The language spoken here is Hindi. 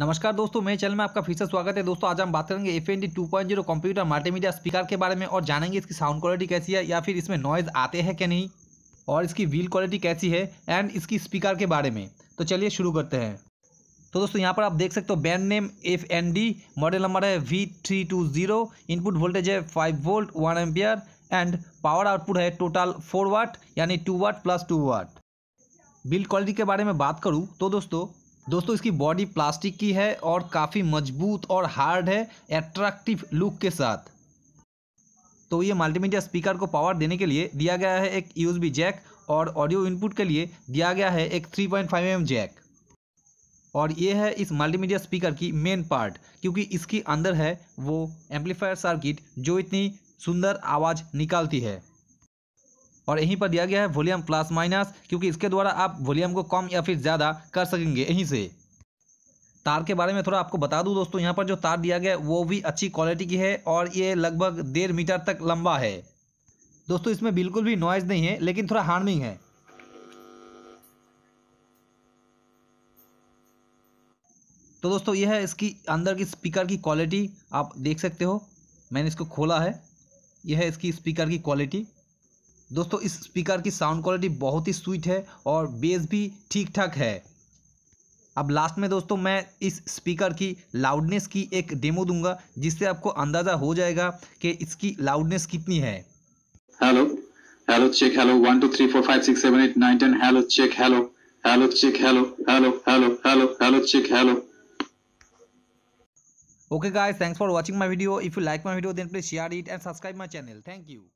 नमस्कार दोस्तों मेरे चैनल में आपका फिर से स्वागत है दोस्तों आज हम बात करेंगे F N D two point zero computer multimedia speaker के बारे में और जानेंगे इसकी साउंड क्वालिटी कैसी है या फिर इसमें नॉइज़ आते हैं कि नहीं और इसकी व्हील क्वालिटी कैसी है एंड इसकी स्पीकर के बारे में तो चलिए शुरू करते हैं तो दोस्तों यहाँ पर आप देख सकते हो brand name F N D model number है V three two zero input voltage है five volt one ampere and power output है टोटल फोर वाट यानी two watt plus two watt build quality के बारे में बात करूँ तो दोस्तों दोस्तों इसकी बॉडी प्लास्टिक की है और काफ़ी मजबूत और हार्ड है एट्रैक्टिव लुक के साथ तो ये मल्टीमीडिया स्पीकर को पावर देने के लिए दिया गया है एक यूएसबी जैक और ऑडियो इनपुट के लिए दिया गया है एक 3.5 पॉइंट mm जैक और ये है इस मल्टीमीडिया स्पीकर की मेन पार्ट क्योंकि इसके अंदर है वो एम्पलीफायर सर्किट जो इतनी सुंदर आवाज़ निकालती है और यहीं पर दिया गया है वॉल्यूम प्लस माइनस क्योंकि इसके द्वारा आप वॉल्यूम को कम या फिर ज़्यादा कर सकेंगे यहीं से तार के बारे में थोड़ा आपको बता दूं दोस्तों यहाँ पर जो तार दिया गया है वो भी अच्छी क्वालिटी की है और ये लगभग डेढ़ मीटर तक लंबा है दोस्तों इसमें बिल्कुल भी नॉइज़ नहीं है लेकिन थोड़ा हार्मिंग है तो दोस्तों यह है इसकी अंदर की स्पीकर की क्वालिटी आप देख सकते हो मैंने इसको खोला है यह है इसकी स्पीकर की क्वालिटी दोस्तों इस स्पीकर की साउंड क्वालिटी बहुत ही स्वीट है और बेस भी ठीक ठाक है अब लास्ट में दोस्तों मैं इस स्पीकर की लाउडनेस की एक डेमो दूंगा जिससे आपको अंदाज़ा हो जाएगा कि इसकी लाउडनेस कितनी है hello hello check hello one two three four five six seven eight nine ten hello check hello hello check hello hello hello hello hello check hello okay guys thanks for watching my video if you like my video then please share it and subscribe my channel thank you